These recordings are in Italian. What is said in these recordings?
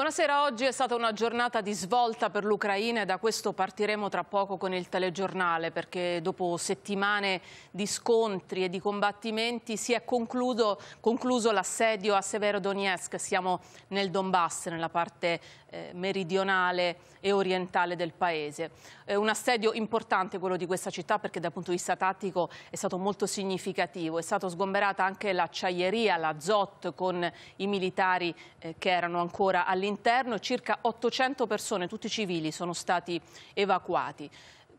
Buonasera, oggi è stata una giornata di svolta per l'Ucraina e da questo partiremo tra poco con il telegiornale perché dopo settimane di scontri e di combattimenti si è concluso, concluso l'assedio a Severodonetsk, siamo nel Donbass, nella parte eh, meridionale e orientale del paese. È un assedio importante quello di questa città perché dal punto di vista tattico è stato molto significativo, è stata sgomberata anche l'acciaieria, la ZOT con i militari eh, che erano ancora all'interno all'interno circa 800 persone, tutti civili, sono stati evacuati.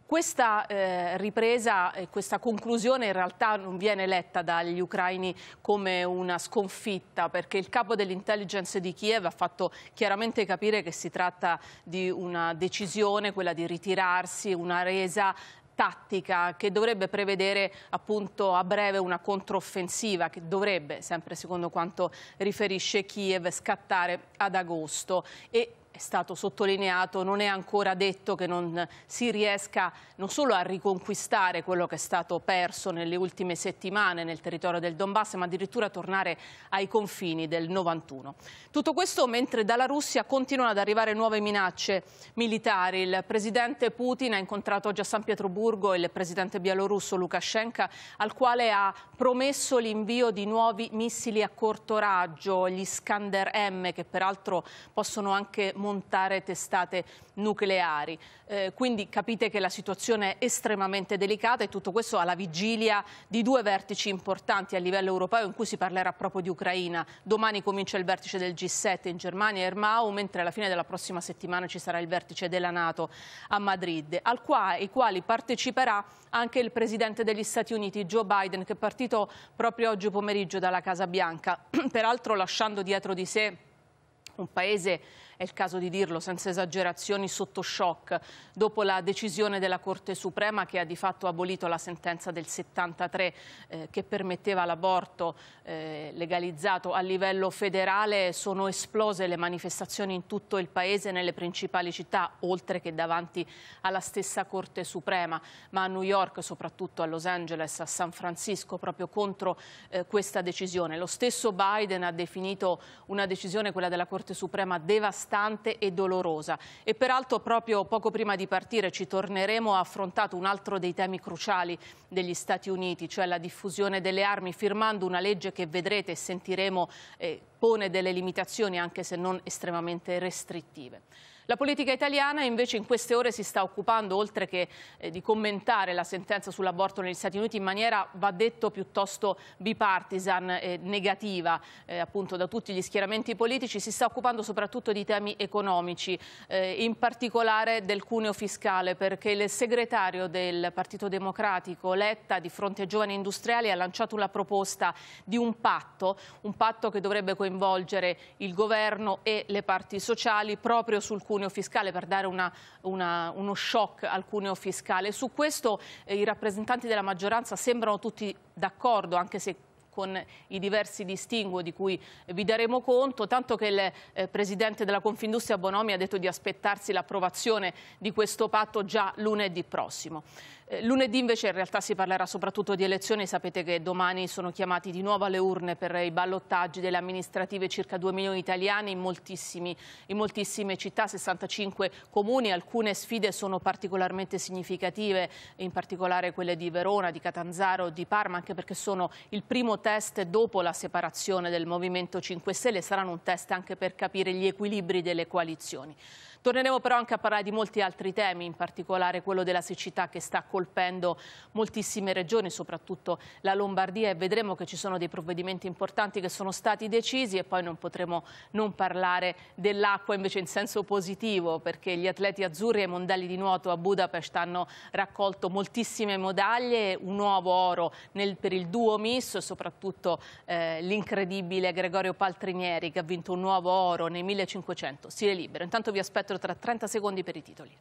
Questa eh, ripresa e questa conclusione in realtà non viene letta dagli ucraini come una sconfitta perché il capo dell'intelligence di Kiev ha fatto chiaramente capire che si tratta di una decisione, quella di ritirarsi, una resa tattica che dovrebbe prevedere appunto a breve una controffensiva che dovrebbe, sempre secondo quanto riferisce Kiev, scattare ad agosto e è stato sottolineato, non è ancora detto che non si riesca non solo a riconquistare quello che è stato perso nelle ultime settimane nel territorio del Donbass, ma addirittura a tornare ai confini del 91. Tutto questo mentre dalla Russia continuano ad arrivare nuove minacce militari. Il presidente Putin ha incontrato oggi a San Pietroburgo il presidente bielorusso Lukashenko, al quale ha promesso l'invio di nuovi missili a corto raggio, gli Skander M, che peraltro possono anche montare montare testate nucleari. Eh, quindi capite che la situazione è estremamente delicata e tutto questo alla vigilia di due vertici importanti a livello europeo in cui si parlerà proprio di Ucraina. Domani comincia il vertice del G7 in Germania, Ermau, mentre alla fine della prossima settimana ci sarà il vertice della Nato a Madrid, al quale, ai quali parteciperà anche il Presidente degli Stati Uniti, Joe Biden, che è partito proprio oggi pomeriggio dalla Casa Bianca, peraltro lasciando dietro di sé un paese è il caso di dirlo senza esagerazioni, sotto shock dopo la decisione della Corte Suprema che ha di fatto abolito la sentenza del 73 eh, che permetteva l'aborto eh, legalizzato a livello federale, sono esplose le manifestazioni in tutto il paese nelle principali città, oltre che davanti alla stessa Corte Suprema, ma a New York, soprattutto a Los Angeles, a San Francisco, proprio contro eh, questa decisione. Lo stesso Biden ha definito una decisione, quella della Corte Suprema, devastante devastante e dolorosa. E peraltro proprio poco prima di partire ci torneremo ha affrontato un altro dei temi cruciali degli Stati Uniti, cioè la diffusione delle armi, firmando una legge che vedrete e sentiremo eh, pone delle limitazioni anche se non estremamente restrittive. La politica italiana invece in queste ore si sta occupando, oltre che eh, di commentare la sentenza sull'aborto negli Stati Uniti in maniera, va detto, piuttosto bipartisan, eh, negativa eh, appunto da tutti gli schieramenti politici, si sta occupando soprattutto di temi economici, eh, in particolare del cuneo fiscale, perché il segretario del Partito Democratico Letta di fronte ai giovani industriali ha lanciato la proposta di un patto, un patto che dovrebbe coinvolgere il governo e le parti sociali proprio sul cuneo cuneo fiscale, per dare una, una, uno shock al cuneo fiscale. Su questo eh, i rappresentanti della maggioranza sembrano tutti d'accordo, anche se con i diversi distinguo di cui vi daremo conto, tanto che il eh, Presidente della Confindustria Bonomi ha detto di aspettarsi l'approvazione di questo patto già lunedì prossimo. Eh, lunedì invece in realtà si parlerà soprattutto di elezioni, sapete che domani sono chiamati di nuovo alle urne per i ballottaggi delle amministrative circa 2 milioni di italiani in, in, moltissime città, 65 comuni, alcune sfide sono particolarmente significative, in particolare quelle di Verona, di Catanzaro, di Parma, anche perché sono il primo test dopo la separazione del Movimento 5 Stelle, saranno un test anche per capire gli equilibri delle coalizioni. Torneremo però anche a parlare di molti altri temi, in particolare quello della siccità che sta colpendo moltissime regioni, soprattutto la Lombardia e vedremo che ci sono dei provvedimenti importanti che sono stati decisi e poi non potremo non parlare dell'acqua invece in senso positivo perché gli atleti azzurri ai mondiali di nuoto a Budapest hanno raccolto moltissime medaglie, un nuovo oro nel, per il duo miss, soprattutto eh, l'incredibile Gregorio Paltrinieri che ha vinto un nuovo oro nei 1500, stile libero. Intanto vi aspetto spettro tra 30 secondi per i titoli.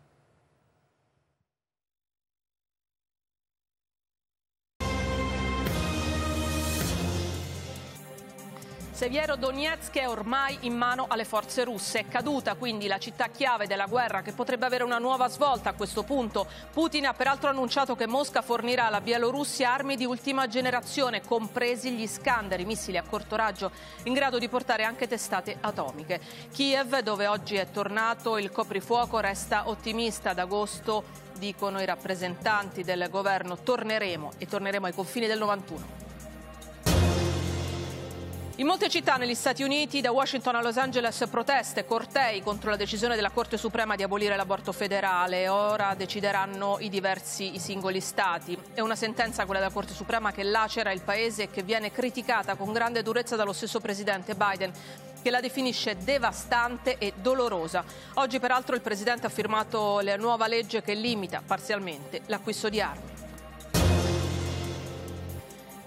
Severodonetsk è ormai in mano alle forze russe. È caduta quindi la città chiave della guerra che potrebbe avere una nuova svolta a questo punto. Putin ha peraltro annunciato che Mosca fornirà alla Bielorussia armi di ultima generazione, compresi gli Skander, i missili a corto raggio in grado di portare anche testate atomiche. Kiev, dove oggi è tornato il coprifuoco, resta ottimista. Ad agosto, dicono i rappresentanti del governo, torneremo e torneremo ai confini del 91. In molte città negli Stati Uniti, da Washington a Los Angeles, proteste, cortei contro la decisione della Corte Suprema di abolire l'aborto federale. Ora decideranno i diversi i singoli stati. È una sentenza, quella della Corte Suprema, che lacera il paese e che viene criticata con grande durezza dallo stesso presidente Biden che la definisce devastante e dolorosa. Oggi peraltro il Presidente ha firmato la nuova legge che limita parzialmente l'acquisto di armi.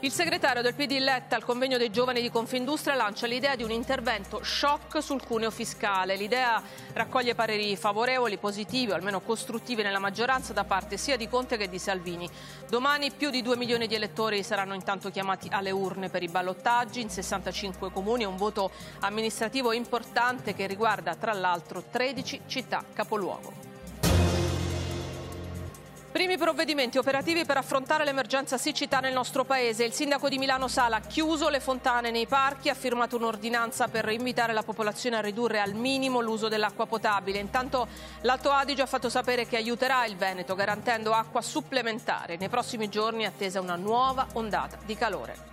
Il segretario del PD Letta al convegno dei giovani di Confindustria lancia l'idea di un intervento shock sul cuneo fiscale. L'idea raccoglie pareri favorevoli, positivi o almeno costruttivi nella maggioranza da parte sia di Conte che di Salvini. Domani più di 2 milioni di elettori saranno intanto chiamati alle urne per i ballottaggi in 65 comuni, È un voto amministrativo importante che riguarda tra l'altro 13 città capoluogo. Primi provvedimenti operativi per affrontare l'emergenza siccità nel nostro paese. Il sindaco di Milano Sala ha chiuso le fontane nei parchi, ha firmato un'ordinanza per invitare la popolazione a ridurre al minimo l'uso dell'acqua potabile. Intanto l'Alto Adige ha fatto sapere che aiuterà il Veneto garantendo acqua supplementare. Nei prossimi giorni è attesa una nuova ondata di calore.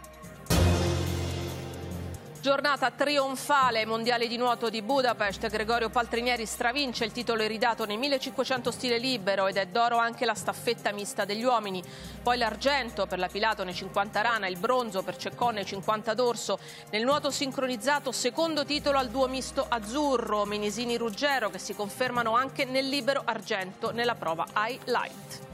Giornata trionfale mondiale di nuoto di Budapest, Gregorio Paltrinieri stravince il titolo iridato nei 1500 stile libero ed è d'oro anche la staffetta mista degli uomini, poi l'argento per la Pilato nei 50 rana, il bronzo per Ceccone 50 dorso, nel nuoto sincronizzato secondo titolo al duo misto azzurro, Minisini Ruggero che si confermano anche nel libero argento nella prova Highlight.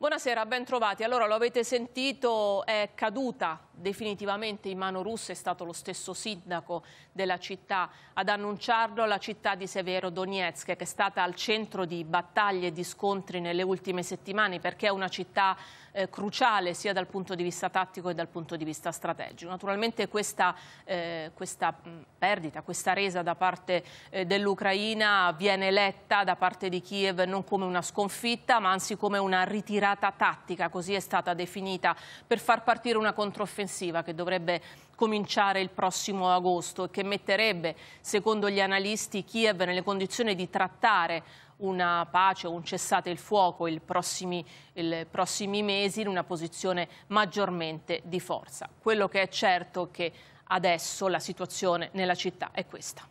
Buonasera, ben trovati. Allora, lo avete sentito, è caduta definitivamente in mano russa, è stato lo stesso sindaco della città ad annunciarlo, la città di Severo Donetsk, che è stata al centro di battaglie e di scontri nelle ultime settimane, perché è una città eh, cruciale sia dal punto di vista tattico che dal punto di vista strategico. Naturalmente questa, eh, questa perdita, questa resa da parte eh, dell'Ucraina viene letta da parte di Kiev non come una sconfitta, ma anzi come una ritirata tattica, così è stata definita, per far partire una controffensiva offensiva che dovrebbe cominciare il prossimo agosto e che metterebbe, secondo gli analisti, Kiev nelle condizioni di trattare una pace o un cessate il fuoco i prossimi, prossimi mesi in una posizione maggiormente di forza. Quello che è certo è che adesso la situazione nella città è questa.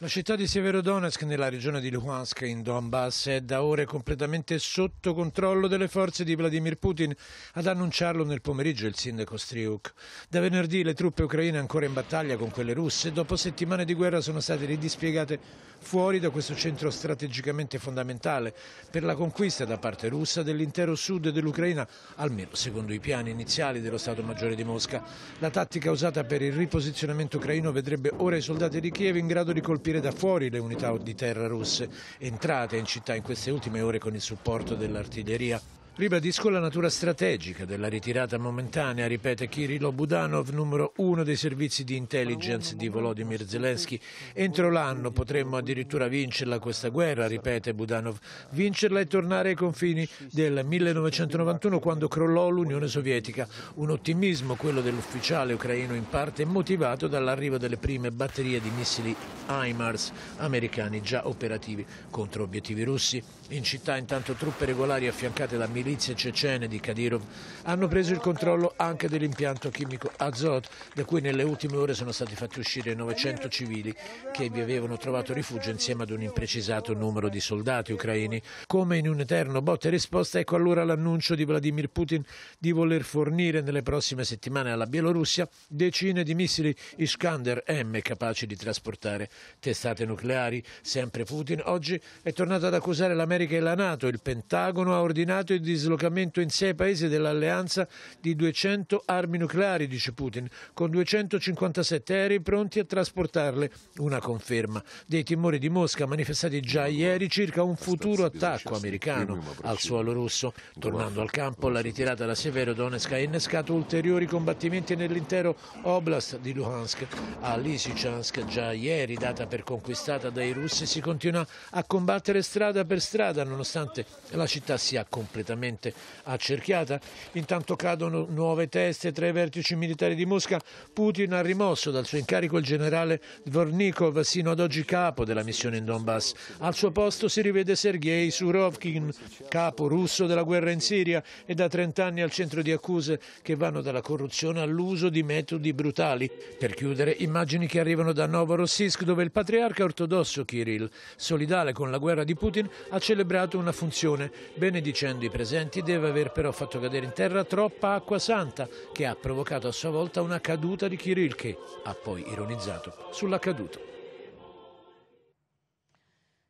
La città di Severodonetsk, nella regione di Luhansk, in Donbass, è da ore completamente sotto controllo delle forze di Vladimir Putin, ad annunciarlo nel pomeriggio il sindaco Striuk. Da venerdì le truppe ucraine ancora in battaglia con quelle russe, dopo settimane di guerra, sono state ridispiegate fuori da questo centro strategicamente fondamentale per la conquista da parte russa dell'intero sud dell'Ucraina, almeno secondo i piani iniziali dello Stato Maggiore di Mosca. La tattica usata per il riposizionamento ucraino vedrebbe ora i soldati di Kiev in grado di colpire da fuori le unità di terra russe entrate in città in queste ultime ore con il supporto dell'artiglieria. Ribadisco la natura strategica della ritirata momentanea, ripete Kirilo Budanov, numero uno dei servizi di intelligence di Volodymyr Zelensky. Entro l'anno potremmo addirittura vincerla questa guerra, ripete Budanov, vincerla e tornare ai confini del 1991 quando crollò l'Unione Sovietica. Un ottimismo, quello dell'ufficiale ucraino in parte motivato dall'arrivo delle prime batterie di missili HIMARS americani già operativi contro obiettivi russi. In città intanto truppe regolari affiancate da militari milizie cecene di Kadyrov hanno preso il controllo anche dell'impianto chimico Azov, da cui nelle ultime ore sono stati fatti uscire 900 civili che vi avevano trovato rifugio insieme ad un imprecisato numero di soldati ucraini. Come in un eterno botte e risposta, ecco allora l'annuncio di Vladimir Putin di voler fornire nelle prossime settimane alla Bielorussia decine di missili Iskander M capaci di trasportare testate nucleari. Sempre Putin oggi è tornato ad accusare l'America e la Nato. Il Pentagono ha ordinato il disegno dislocamento in sei paesi dell'alleanza di 200 armi nucleari, dice Putin, con 257 aerei pronti a trasportarle. Una conferma dei timori di Mosca manifestati già ieri circa un futuro attacco americano al suolo russo. Tornando al campo, la ritirata da Severodonetsk ha innescato ulteriori combattimenti nell'intero oblast di Luhansk. A Lysychansk, già ieri data per conquistata dai russi, si continua a combattere strada per strada nonostante la città sia completamente duramente accerchiata. Intanto cadono nuove teste tra i vertici militari di Mosca. Putin ha rimosso dal suo incarico il generale Dvornikov, sino ad oggi capo della missione in Donbass. Al suo posto si rivede Sergei Surovkin, capo russo della guerra in Siria e da 30 anni al centro di accuse che vanno dalla corruzione all'uso di metodi brutali. Per chiudere, immagini che arrivano da Novorossiysk dove il patriarca ortodosso Kirill, solidale con la guerra di Putin, ha celebrato una funzione benedicendo i presenti presenti deve aver però fatto cadere in terra troppa acqua santa che ha provocato a sua volta una caduta di Kirill che ha poi ironizzato sull'accaduto.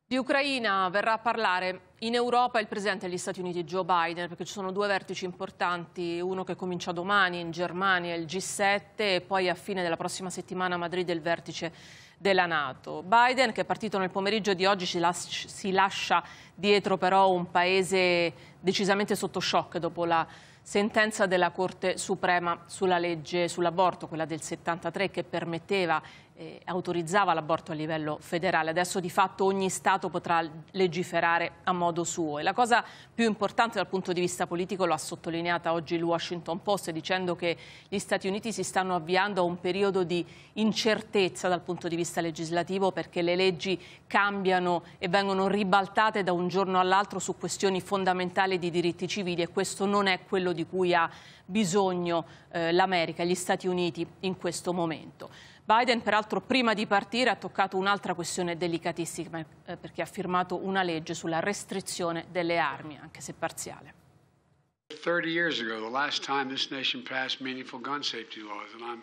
Di Ucraina verrà a parlare in Europa il presidente degli Stati Uniti Joe Biden, perché ci sono due vertici importanti, uno che comincia domani in Germania, il G7, e poi a fine della prossima settimana a Madrid il vertice della Nato. Biden, che è partito nel pomeriggio di oggi, si lascia dietro però un paese decisamente sotto shock dopo la sentenza della Corte Suprema sulla legge sull'aborto, quella del 73, che permetteva eh, autorizzava l'aborto a livello federale. Adesso di fatto ogni Stato potrà legiferare a modo suo. E la cosa più importante dal punto di vista politico lo ha sottolineata oggi il Washington Post dicendo che gli Stati Uniti si stanno avviando a un periodo di incertezza dal punto di vista legislativo perché le leggi cambiano e vengono ribaltate da un giorno all'altro su questioni fondamentali di diritti civili e questo non è quello di cui ha bisogno eh, l'America, gli Stati Uniti in questo momento. Biden, peraltro, prima di partire ha toccato un'altra questione delicatissima eh, perché ha firmato una legge sulla restrizione delle armi, anche se parziale. 30 years ago, the last time this nation passed meaningful gun safety laws, and I'm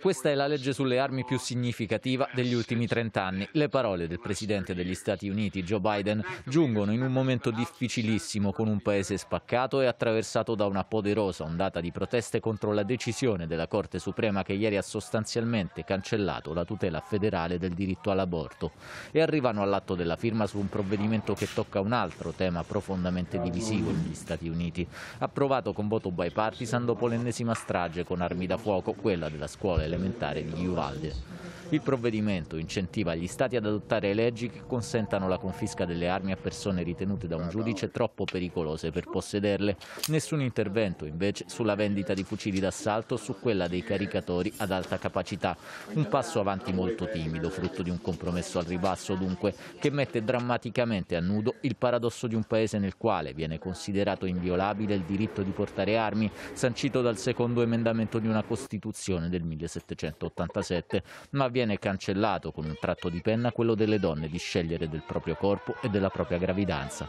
questa è la legge sulle armi più significativa degli ultimi trent'anni. Le parole del Presidente degli Stati Uniti, Joe Biden, giungono in un momento difficilissimo con un paese spaccato e attraversato da una poderosa ondata di proteste contro la decisione della Corte Suprema che ieri ha sostanzialmente cancellato la tutela federale del diritto all'aborto. E arrivano all'atto della firma su un provvedimento che tocca un altro tema profondamente divisivo negli Stati Uniti, approvato con voto bipartisan dopo l'ennesima strage con armi da fuoco, quella della scuola elementare di Uvalde. Il provvedimento incentiva gli stati ad adottare leggi che consentano la confisca delle armi a persone ritenute da un giudice troppo pericolose per possederle. Nessun intervento invece sulla vendita di fucili d'assalto o su quella dei caricatori ad alta capacità. Un passo avanti molto timido, frutto di un compromesso al ribasso dunque, che mette drammaticamente a nudo il paradosso di un paese nel quale viene considerato inviolabile il diritto di portare armi, sancito dal secondo emendamento di una Costituzione Costituzione del 1787, ma viene cancellato con un tratto di penna quello delle donne di scegliere del proprio corpo e della propria gravidanza.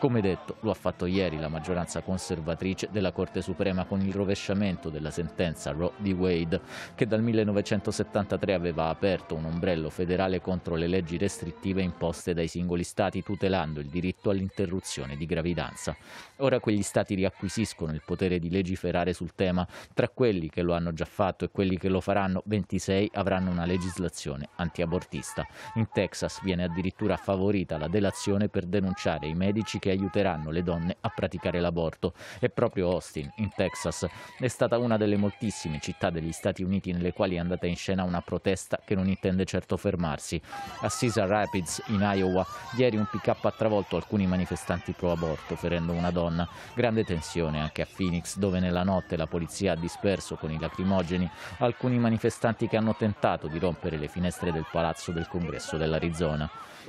Come detto, lo ha fatto ieri la maggioranza conservatrice della Corte Suprema con il rovesciamento della sentenza Roe v. Wade, che dal 1973 aveva aperto un ombrello federale contro le leggi restrittive imposte dai singoli stati, tutelando il diritto all'interruzione di gravidanza. Ora quegli stati riacquisiscono il potere di legiferare sul tema. Tra quelli che lo hanno già fatto e quelli che lo faranno, 26 avranno una legislazione antiabortista. In Texas viene addirittura favorita la delazione per denunciare i medici che aiuteranno le donne a praticare l'aborto. E proprio Austin, in Texas, è stata una delle moltissime città degli Stati Uniti nelle quali è andata in scena una protesta che non intende certo fermarsi. A Caesar Rapids, in Iowa, ieri un pick-up ha travolto alcuni manifestanti pro-aborto, ferendo una donna. Grande tensione anche a Phoenix, dove nella notte la polizia ha disperso con i lacrimogeni alcuni manifestanti che hanno tentato di rompere le finestre del palazzo del Congresso dell'Arizona.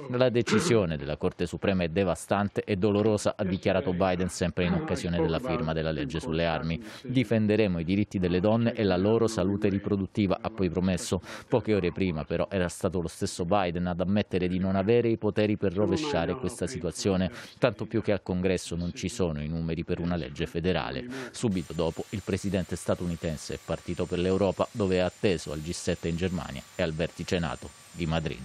La decisione della Corte Suprema è devastante e dolorosa dolorosa, ha dichiarato Biden sempre in occasione della firma della legge sulle armi. Difenderemo i diritti delle donne e la loro salute riproduttiva, ha poi promesso. Poche ore prima però era stato lo stesso Biden ad ammettere di non avere i poteri per rovesciare questa situazione, tanto più che al Congresso non ci sono i numeri per una legge federale. Subito dopo il presidente statunitense è partito per l'Europa dove è atteso al G7 in Germania e al vertice NATO di Madrid.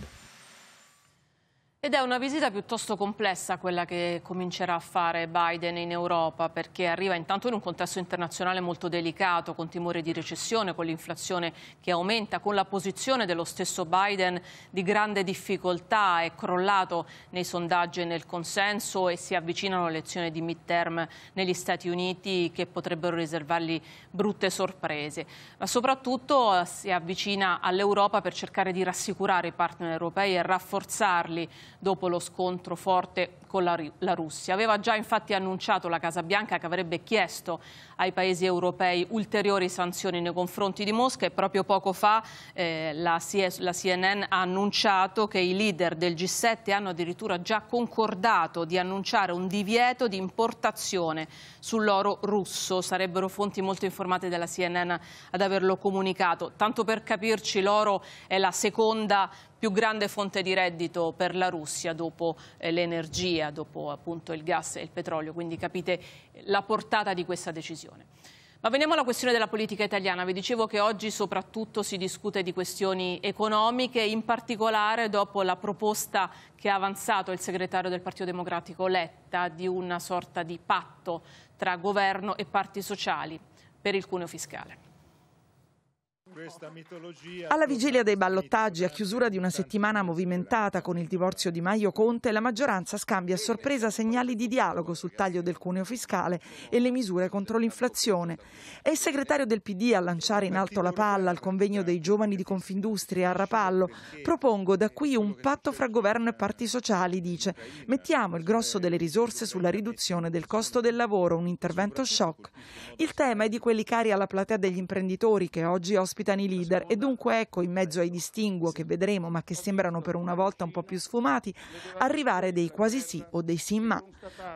Ed è una visita piuttosto complessa quella che comincerà a fare Biden in Europa perché arriva intanto in un contesto internazionale molto delicato con timore di recessione, con l'inflazione che aumenta, con la posizione dello stesso Biden di grande difficoltà, è crollato nei sondaggi e nel consenso e si avvicinano le elezioni di midterm negli Stati Uniti che potrebbero riservargli brutte sorprese. Ma soprattutto eh, si avvicina all'Europa per cercare di rassicurare i partner europei e rafforzarli dopo lo scontro forte con la, la Russia. Aveva già infatti annunciato la Casa Bianca che avrebbe chiesto ai paesi europei ulteriori sanzioni nei confronti di Mosca e proprio poco fa eh, la, CS, la CNN ha annunciato che i leader del G7 hanno addirittura già concordato di annunciare un divieto di importazione sull'oro russo. Sarebbero fonti molto informate della CNN ad averlo comunicato. Tanto per capirci, l'oro è la seconda più grande fonte di reddito per la Russia dopo eh, l'energia, dopo appunto il gas e il petrolio, quindi capite eh, la portata di questa decisione. Ma veniamo alla questione della politica italiana. Vi dicevo che oggi soprattutto si discute di questioni economiche, in particolare dopo la proposta che ha avanzato il segretario del Partito Democratico Letta di una sorta di patto tra governo e parti sociali per il cuneo fiscale. Alla vigilia dei ballottaggi, a chiusura di una settimana movimentata con il divorzio di Maio Conte, la maggioranza scambia a sorpresa segnali di dialogo sul taglio del cuneo fiscale e le misure contro l'inflazione. È il segretario del PD a lanciare in alto la palla al convegno dei giovani di Confindustria a Rapallo. Propongo da qui un patto fra governo e parti sociali, dice. Mettiamo il grosso delle risorse sulla riduzione del costo del lavoro, un intervento shock. Il tema è di quelli cari alla platea degli imprenditori che oggi ospita ospitano i leader e dunque ecco in mezzo ai distinguo che vedremo ma che sembrano per una volta un po' più sfumati arrivare dei quasi sì o dei sì ma.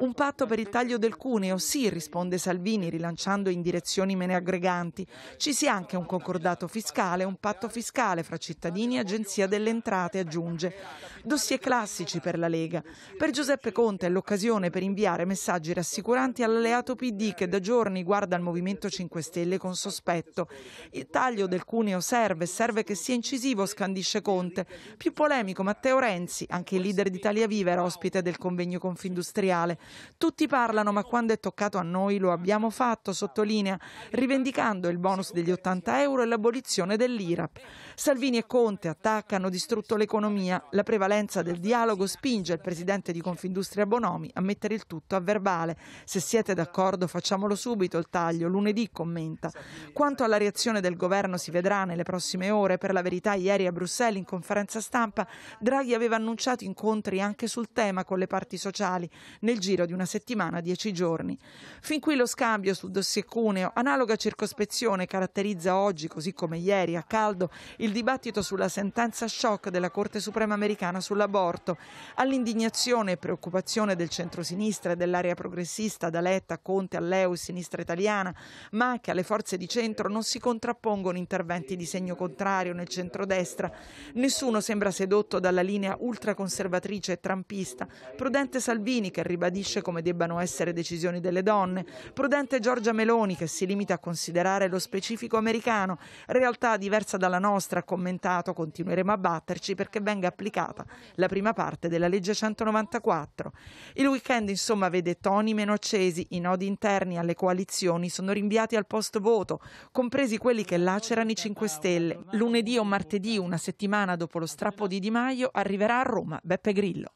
Un patto per il taglio del cuneo sì risponde Salvini rilanciando in direzioni meno aggreganti. Ci sia anche un concordato fiscale, un patto fiscale fra cittadini e agenzia delle entrate aggiunge. Dossier classici per la Lega. Per Giuseppe Conte è l'occasione per inviare messaggi rassicuranti all'alleato PD che da giorni guarda il Movimento 5 Stelle con sospetto. Il taglio del alcuneo serve, serve che sia incisivo, scandisce Conte. Più polemico Matteo Renzi, anche il leader d'Italia Viva era ospite del convegno confindustriale. Tutti parlano, ma quando è toccato a noi lo abbiamo fatto, sottolinea, rivendicando il bonus degli 80 euro e l'abolizione dell'IRAP. Salvini e Conte attaccano, distrutto l'economia. La prevalenza del dialogo spinge il presidente di Confindustria Bonomi a mettere il tutto a verbale. Se siete d'accordo facciamolo subito il taglio, lunedì commenta. Quanto alla reazione del governo si vedrà nelle prossime ore. Per la verità, ieri a Bruxelles, in conferenza stampa, Draghi aveva annunciato incontri anche sul tema con le parti sociali nel giro di una settimana, dieci giorni. Fin qui lo scambio sul dossier Cuneo. Analoga circospezione caratterizza oggi, così come ieri a caldo, il dibattito sulla sentenza shock della Corte Suprema americana sull'aborto. All'indignazione e preoccupazione del centrosinistra e dell'area progressista, da Letta, Conte, Alleu, sinistra italiana, ma anche alle forze di centro, non si contrappongono interventi interventi di segno contrario nel centrodestra. Nessuno sembra sedotto dalla linea ultraconservatrice e trampista. Prudente Salvini che ribadisce come debbano essere decisioni delle donne. Prudente Giorgia Meloni che si limita a considerare lo specifico americano, realtà diversa dalla nostra, ha commentato continueremo a batterci perché venga applicata la prima parte della legge 194. Il weekend insomma vede toni meno accesi, i nodi interni alle coalizioni sono rinviati al post voto, compresi quelli che lacerano Giovani 5 Stelle. Lunedì o martedì, una settimana dopo lo strappo di Di Maio, arriverà a Roma Beppe Grillo.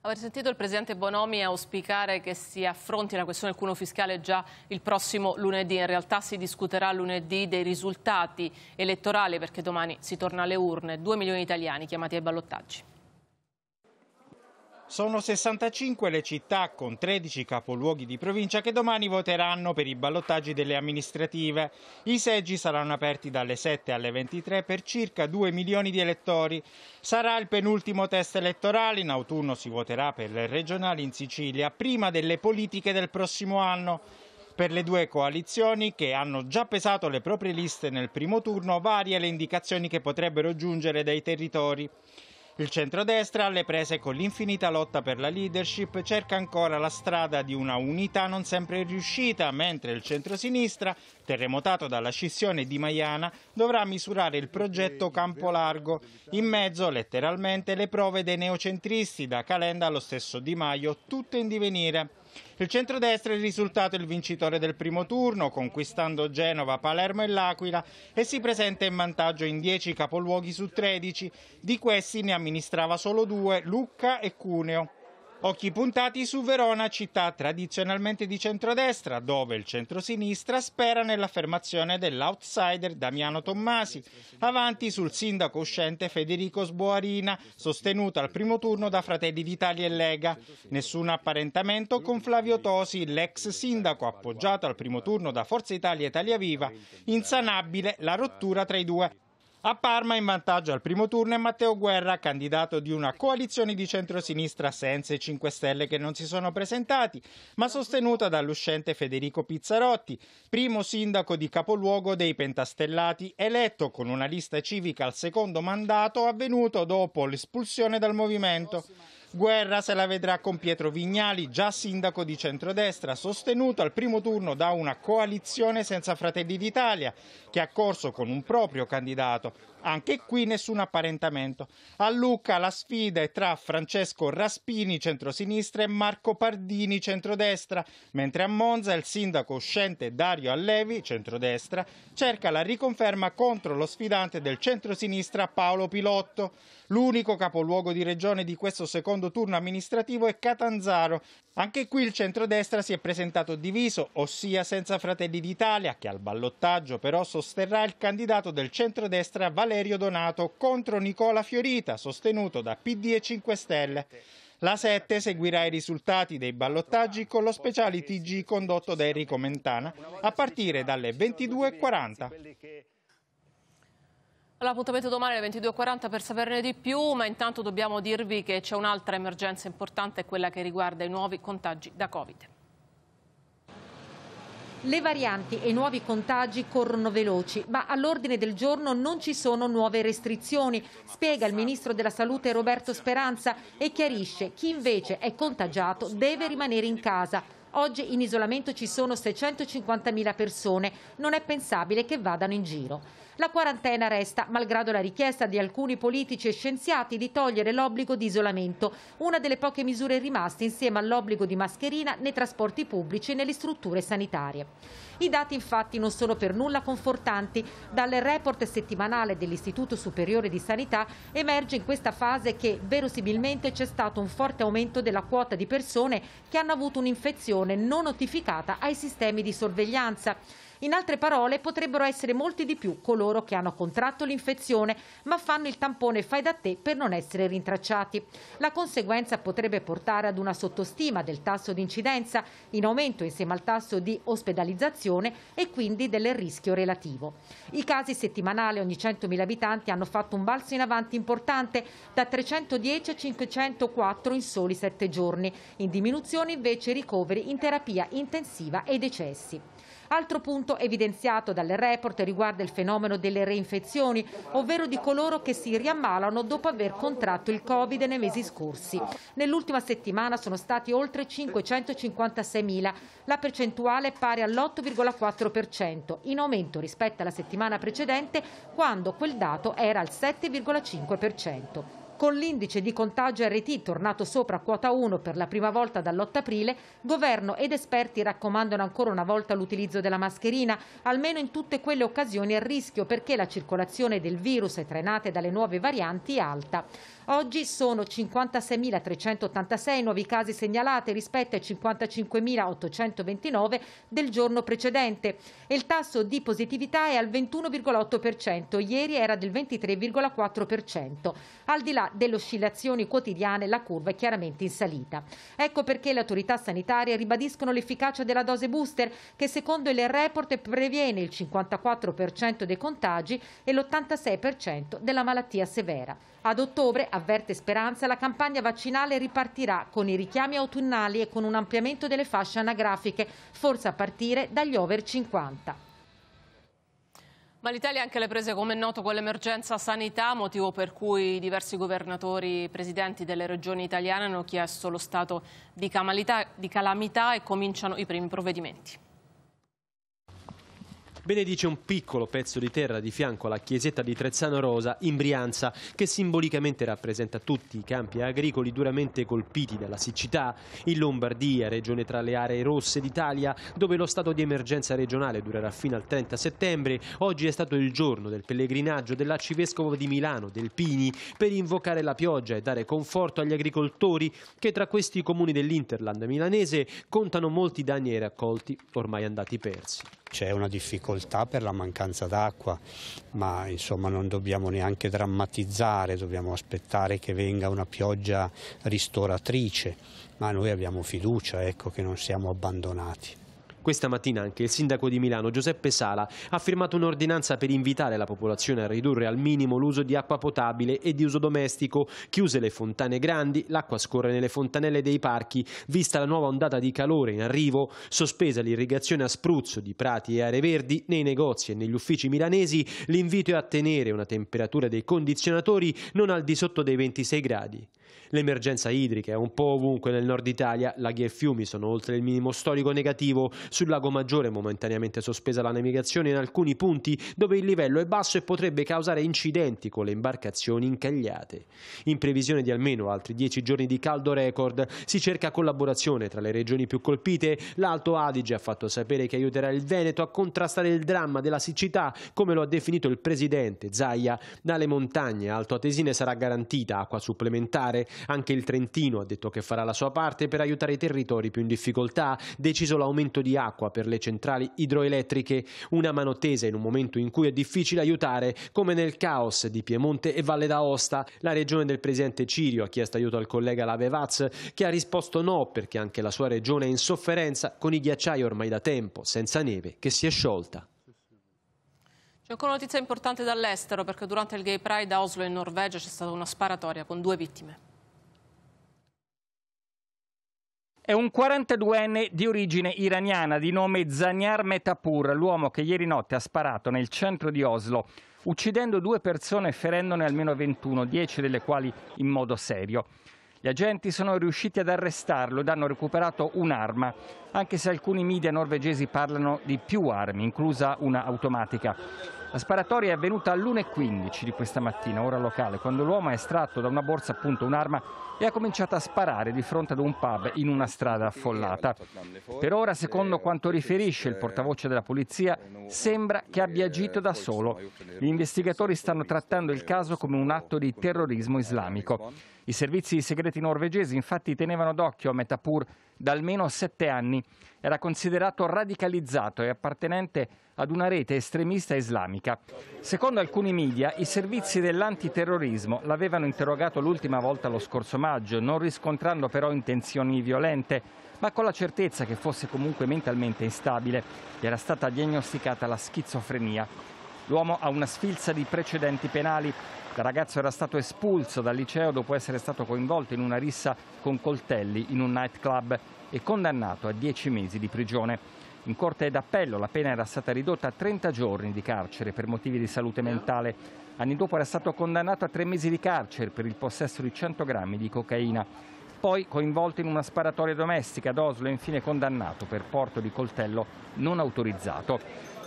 Aver sentito il Presidente Bonomi auspicare che si affronti la questione del cuneo fiscale già il prossimo lunedì. In realtà si discuterà lunedì dei risultati elettorali perché domani si torna alle urne. Due milioni di italiani chiamati ai ballottaggi. Sono 65 le città con 13 capoluoghi di provincia che domani voteranno per i ballottaggi delle amministrative. I seggi saranno aperti dalle 7 alle 23 per circa 2 milioni di elettori. Sarà il penultimo test elettorale, in autunno si voterà per le regionali in Sicilia, prima delle politiche del prossimo anno. Per le due coalizioni che hanno già pesato le proprie liste nel primo turno, varie le indicazioni che potrebbero giungere dai territori. Il centrodestra, alle prese con l'infinita lotta per la leadership, cerca ancora la strada di una unità non sempre riuscita, mentre il centrosinistra, terremotato dalla scissione di Maiana, dovrà misurare il progetto campo largo. In mezzo, letteralmente, le prove dei neocentristi, da Calenda allo stesso Di Maio, tutte in divenire. Il centrodestra è risultato il vincitore del primo turno, conquistando Genova, Palermo e L'Aquila e si presenta in vantaggio in 10 capoluoghi su 13, di questi ne amministrava solo due, Lucca e Cuneo. Occhi puntati su Verona, città tradizionalmente di centrodestra, dove il centrosinistra spera nell'affermazione dell'outsider Damiano Tommasi, avanti sul sindaco uscente Federico Sboarina, sostenuto al primo turno da Fratelli d'Italia e Lega. Nessun apparentamento con Flavio Tosi, l'ex sindaco appoggiato al primo turno da Forza Italia e Italia Viva, insanabile la rottura tra i due. A Parma in vantaggio al primo turno è Matteo Guerra, candidato di una coalizione di centrosinistra senza i 5 Stelle che non si sono presentati, ma sostenuta dall'uscente Federico Pizzarotti, primo sindaco di capoluogo dei Pentastellati, eletto con una lista civica al secondo mandato avvenuto dopo l'espulsione dal movimento. Guerra se la vedrà con Pietro Vignali, già sindaco di centrodestra, sostenuto al primo turno da una coalizione senza Fratelli d'Italia, che ha corso con un proprio candidato, anche qui nessun apparentamento. A Lucca la sfida è tra Francesco Raspini, centrosinistra, e Marco Pardini, centrodestra, mentre a Monza il sindaco uscente Dario Allevi, centrodestra, cerca la riconferma contro lo sfidante del centrosinistra Paolo Pilotto. L'unico capoluogo di regione di questo secondo turno amministrativo è Catanzaro, anche qui il centrodestra si è presentato diviso, ossia senza Fratelli d'Italia, che al ballottaggio però sosterrà il candidato del centrodestra Valerio Donato contro Nicola Fiorita, sostenuto da PD e 5 Stelle. La 7 seguirà i risultati dei ballottaggi con lo speciale TG condotto da Enrico Mentana a partire dalle 22.40. L'appuntamento domani alle 22.40 per saperne di più, ma intanto dobbiamo dirvi che c'è un'altra emergenza importante, quella che riguarda i nuovi contagi da Covid. Le varianti e i nuovi contagi corrono veloci, ma all'ordine del giorno non ci sono nuove restrizioni, spiega il ministro della Salute Roberto Speranza e chiarisce chi invece è contagiato deve rimanere in casa. Oggi in isolamento ci sono 650.000 persone, non è pensabile che vadano in giro. La quarantena resta, malgrado la richiesta di alcuni politici e scienziati di togliere l'obbligo di isolamento, una delle poche misure rimaste insieme all'obbligo di mascherina nei trasporti pubblici e nelle strutture sanitarie. I dati infatti non sono per nulla confortanti. Dal report settimanale dell'Istituto Superiore di Sanità emerge in questa fase che verosimilmente c'è stato un forte aumento della quota di persone che hanno avuto un'infezione non notificata ai sistemi di sorveglianza. In altre parole, potrebbero essere molti di più coloro che hanno contratto l'infezione ma fanno il tampone fai da te per non essere rintracciati. La conseguenza potrebbe portare ad una sottostima del tasso di incidenza in aumento insieme al tasso di ospedalizzazione e quindi del rischio relativo. I casi settimanali ogni 100.000 abitanti hanno fatto un balzo in avanti importante da 310 a 504 in soli 7 giorni, in diminuzione invece i ricoveri in terapia intensiva e decessi. Altro punto evidenziato dal report riguarda il fenomeno delle reinfezioni, ovvero di coloro che si riammalano dopo aver contratto il Covid nei mesi scorsi. Nell'ultima settimana sono stati oltre 556.000, la percentuale è pari all'8,4%, in aumento rispetto alla settimana precedente quando quel dato era al 7,5%. Con l'indice di contagio RT tornato sopra quota 1 per la prima volta dall'8 aprile, governo ed esperti raccomandano ancora una volta l'utilizzo della mascherina, almeno in tutte quelle occasioni a rischio perché la circolazione del virus è trainata dalle nuove varianti è alta. Oggi sono 56.386 nuovi casi segnalati rispetto ai 55.829 del giorno precedente e il tasso di positività è al 21,8%, ieri era del 23,4%. Al di là delle oscillazioni quotidiane la curva è chiaramente in salita. Ecco perché le autorità sanitarie ribadiscono l'efficacia della dose booster che secondo il report previene il 54% dei contagi e l'86% della malattia severa. Ad ottobre, avverte Speranza, la campagna vaccinale ripartirà con i richiami autunnali e con un ampliamento delle fasce anagrafiche, forse a partire dagli over 50. Ma l'Italia ha anche le prese, come è noto, con l'emergenza sanità, motivo per cui diversi governatori presidenti delle regioni italiane hanno chiesto lo stato di calamità, di calamità e cominciano i primi provvedimenti benedice un piccolo pezzo di terra di fianco alla chiesetta di Trezzano Rosa, in Brianza, che simbolicamente rappresenta tutti i campi agricoli duramente colpiti dalla siccità, in Lombardia, regione tra le aree rosse d'Italia, dove lo stato di emergenza regionale durerà fino al 30 settembre, oggi è stato il giorno del pellegrinaggio dell'arcivescovo di Milano, del Pini, per invocare la pioggia e dare conforto agli agricoltori che tra questi comuni dell'Interland milanese contano molti danni ai raccolti ormai andati persi. C'è una difficoltà per la mancanza d'acqua, ma insomma non dobbiamo neanche drammatizzare, dobbiamo aspettare che venga una pioggia ristoratrice, ma noi abbiamo fiducia ecco, che non siamo abbandonati. Questa mattina anche il sindaco di Milano, Giuseppe Sala, ha firmato un'ordinanza per invitare la popolazione a ridurre al minimo l'uso di acqua potabile e di uso domestico. Chiuse le fontane grandi, l'acqua scorre nelle fontanelle dei parchi, vista la nuova ondata di calore in arrivo, sospesa l'irrigazione a spruzzo di prati e aree verdi nei negozi e negli uffici milanesi, l'invito è a tenere una temperatura dei condizionatori non al di sotto dei 26 gradi. L'emergenza idrica è un po' ovunque nel nord Italia, laghi e fiumi sono oltre il minimo storico negativo, sul lago Maggiore momentaneamente sospesa la navigazione in alcuni punti dove il livello è basso e potrebbe causare incidenti con le imbarcazioni incagliate. In previsione di almeno altri 10 giorni di caldo record si cerca collaborazione tra le regioni più colpite, l'Alto Adige ha fatto sapere che aiuterà il Veneto a contrastare il dramma della siccità, come lo ha definito il presidente Zaia, dalle montagne Alto Atesine sarà garantita acqua supplementare militare. Anche il Trentino ha detto che farà la sua parte per aiutare i territori più in difficoltà, deciso l'aumento di acqua per le centrali idroelettriche, una mano tesa in un momento in cui è difficile aiutare, come nel caos di Piemonte e Valle d'Aosta. La regione del presidente Cirio ha chiesto aiuto al collega Lavevaz, che ha risposto no perché anche la sua regione è in sofferenza con i ghiacciai ormai da tempo, senza neve che si è sciolta. C'è ancora una notizia importante dall'estero perché durante il Gay Pride a Oslo in Norvegia c'è stata una sparatoria con due vittime. È un 42enne di origine iraniana di nome Zaniar Metapur, l'uomo che ieri notte ha sparato nel centro di Oslo, uccidendo due persone e ferendone almeno 21, 10 delle quali in modo serio. Gli agenti sono riusciti ad arrestarlo ed hanno recuperato un'arma, anche se alcuni media norvegesi parlano di più armi, inclusa una automatica. La sparatoria è avvenuta all'1.15 di questa mattina, ora locale, quando l'uomo ha estratto da una borsa appunto un'arma e ha cominciato a sparare di fronte ad un pub in una strada affollata. Per ora, secondo quanto riferisce il portavoce della polizia, sembra che abbia agito da solo. Gli investigatori stanno trattando il caso come un atto di terrorismo islamico. I servizi segreti norvegesi infatti tenevano d'occhio Metapur da almeno sette anni. Era considerato radicalizzato e appartenente ad una rete estremista islamica. Secondo alcuni media, i servizi dell'antiterrorismo l'avevano interrogato l'ultima volta lo scorso maggio, non riscontrando però intenzioni violente ma con la certezza che fosse comunque mentalmente instabile. Gli era stata diagnosticata la schizofrenia. L'uomo ha una sfilza di precedenti penali il ragazzo era stato espulso dal liceo dopo essere stato coinvolto in una rissa con coltelli in un nightclub e condannato a 10 mesi di prigione. In corte d'appello la pena era stata ridotta a 30 giorni di carcere per motivi di salute mentale. Anni dopo era stato condannato a 3 mesi di carcere per il possesso di 100 grammi di cocaina. Poi coinvolto in una sparatoria domestica ad Oslo e infine condannato per porto di coltello non autorizzato.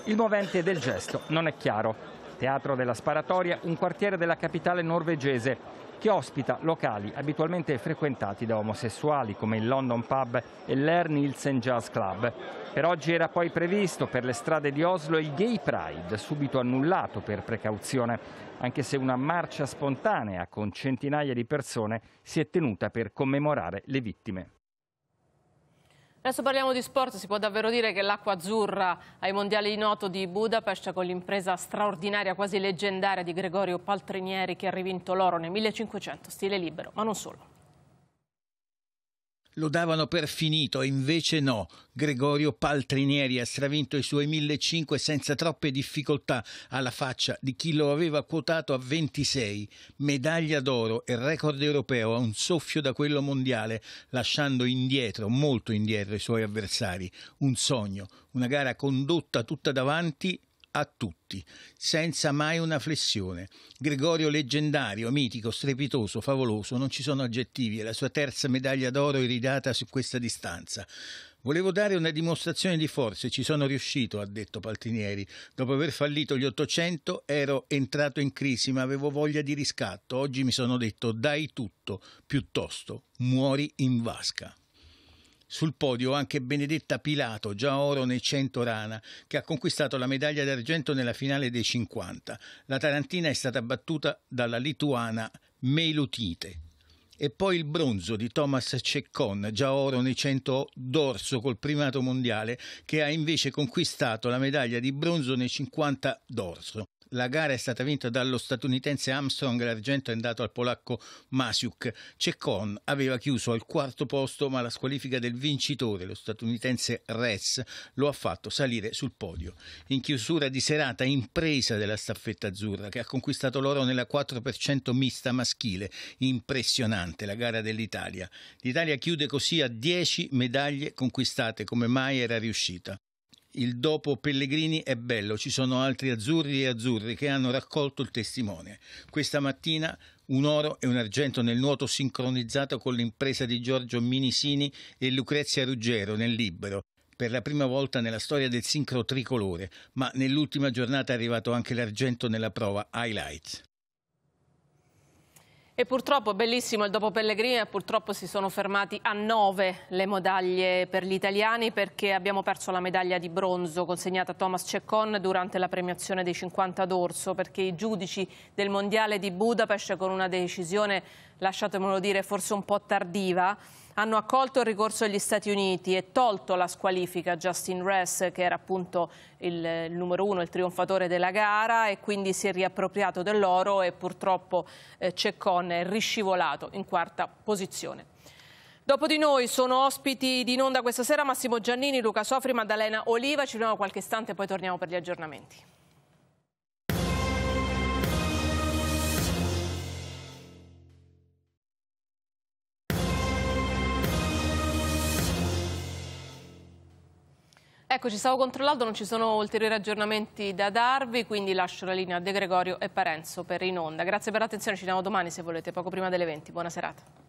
Il movente del gesto non è chiaro teatro della sparatoria, un quartiere della capitale norvegese che ospita locali abitualmente frequentati da omosessuali come il London Pub e l'Air Nielsen Jazz Club. Per oggi era poi previsto per le strade di Oslo il Gay Pride, subito annullato per precauzione, anche se una marcia spontanea con centinaia di persone si è tenuta per commemorare le vittime. Adesso parliamo di sport, si può davvero dire che l'acqua azzurra ai mondiali di noto di Budapest con l'impresa straordinaria, quasi leggendaria di Gregorio Paltrinieri che ha rivinto l'oro nel 1500, stile libero, ma non solo. Lo davano per finito, invece no. Gregorio Paltrinieri ha stravinto i suoi 1.500 senza troppe difficoltà alla faccia di chi lo aveva quotato a 26. Medaglia d'oro e record europeo a un soffio da quello mondiale, lasciando indietro, molto indietro, i suoi avversari. Un sogno, una gara condotta tutta davanti a tutti, senza mai una flessione. Gregorio leggendario, mitico, strepitoso, favoloso, non ci sono aggettivi, è la sua terza medaglia d'oro iridata su questa distanza. Volevo dare una dimostrazione di forze, ci sono riuscito, ha detto Paltinieri. Dopo aver fallito gli 800 ero entrato in crisi, ma avevo voglia di riscatto. Oggi mi sono detto dai tutto, piuttosto muori in vasca. Sul podio anche Benedetta Pilato, già oro nei 100 rana, che ha conquistato la medaglia d'argento nella finale dei 50. La Tarantina è stata battuta dalla lituana Melutite. E poi il bronzo di Thomas Ceccon, già oro nei 100 d'orso col primato mondiale, che ha invece conquistato la medaglia di bronzo nei 50 d'orso. La gara è stata vinta dallo statunitense Armstrong e l'argento è andato al polacco Masiuk. Ceccon aveva chiuso al quarto posto, ma la squalifica del vincitore, lo statunitense Rez, lo ha fatto salire sul podio. In chiusura di serata, impresa della staffetta azzurra che ha conquistato l'oro nella 4% mista maschile. Impressionante la gara dell'Italia. L'Italia chiude così a 10 medaglie conquistate come mai era riuscita il dopo Pellegrini è bello, ci sono altri azzurri e azzurri che hanno raccolto il testimone. Questa mattina un oro e un argento nel nuoto sincronizzato con l'impresa di Giorgio Minisini e Lucrezia Ruggero nel libero. Per la prima volta nella storia del sincro tricolore, ma nell'ultima giornata è arrivato anche l'argento nella prova highlight. E purtroppo, bellissimo il dopo Pellegrini, eh, purtroppo si sono fermati a nove le medaglie per gli italiani perché abbiamo perso la medaglia di bronzo consegnata a Thomas Ceccon durante la premiazione dei 50 d'orso perché i giudici del Mondiale di Budapest con una decisione lasciatemelo dire, forse un po' tardiva, hanno accolto il ricorso agli Stati Uniti e tolto la squalifica a Justin Ress, che era appunto il numero uno, il trionfatore della gara, e quindi si è riappropriato dell'oro e purtroppo eh, Ceccon è riscivolato in quarta posizione. Dopo di noi sono ospiti di Nonda questa sera Massimo Giannini, Luca Sofri, Maddalena Oliva. Ci vediamo qualche istante e poi torniamo per gli aggiornamenti. Ecco, ci stavo controllando, non ci sono ulteriori aggiornamenti da darvi, quindi lascio la linea a De Gregorio e Parenzo per In Onda. Grazie per l'attenzione, ci vediamo domani se volete, poco prima delle 20. Buona serata.